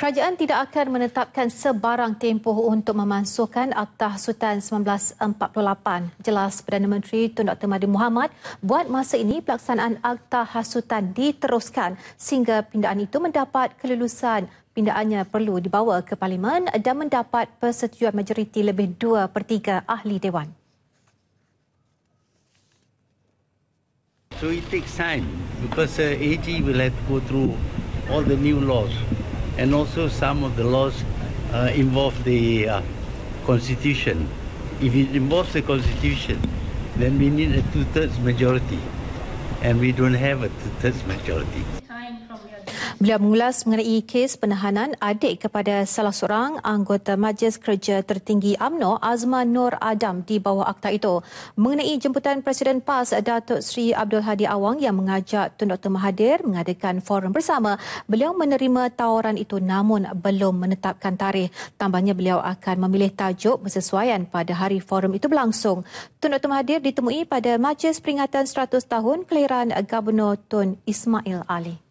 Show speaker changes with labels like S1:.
S1: Kerajaan tidak akan menetapkan sebarang tempoh untuk memansuhkan Akta Sultan 1948. Jelas Perdana Menteri Tun Dr. Mahathir Mohamad buat masa ini pelaksanaan Akta Hasutan diteruskan sehingga pindaan itu mendapat kelulusan pindaannya perlu dibawa ke Parlimen dan mendapat persetujuan majoriti lebih 2 per 3 ahli Dewan.
S2: So it takes time because uh, AG will have to go through all the new laws and also some of the laws uh, involve the uh, Constitution. If it involves the Constitution, then we need a two-thirds majority, and we don't have a two-thirds majority.
S1: Beliau mengulas mengenai kes penahanan adik kepada salah seorang anggota Majlis Kerja Tertinggi AMNO Azman Nur Adam di bawah akta itu. Mengenai jemputan Presiden PAS Datuk Seri Abdul Hadi Awang yang mengajak Tun Dr. Mahathir mengadakan forum bersama, beliau menerima tawaran itu namun belum menetapkan tarikh. Tambahnya beliau akan memilih tajuk bersesuaian pada hari forum itu berlangsung. Tun Dr. Mahathir ditemui pada Majlis Peringatan 100 Tahun Kelahiran Gubernur Tun Ismail Ali.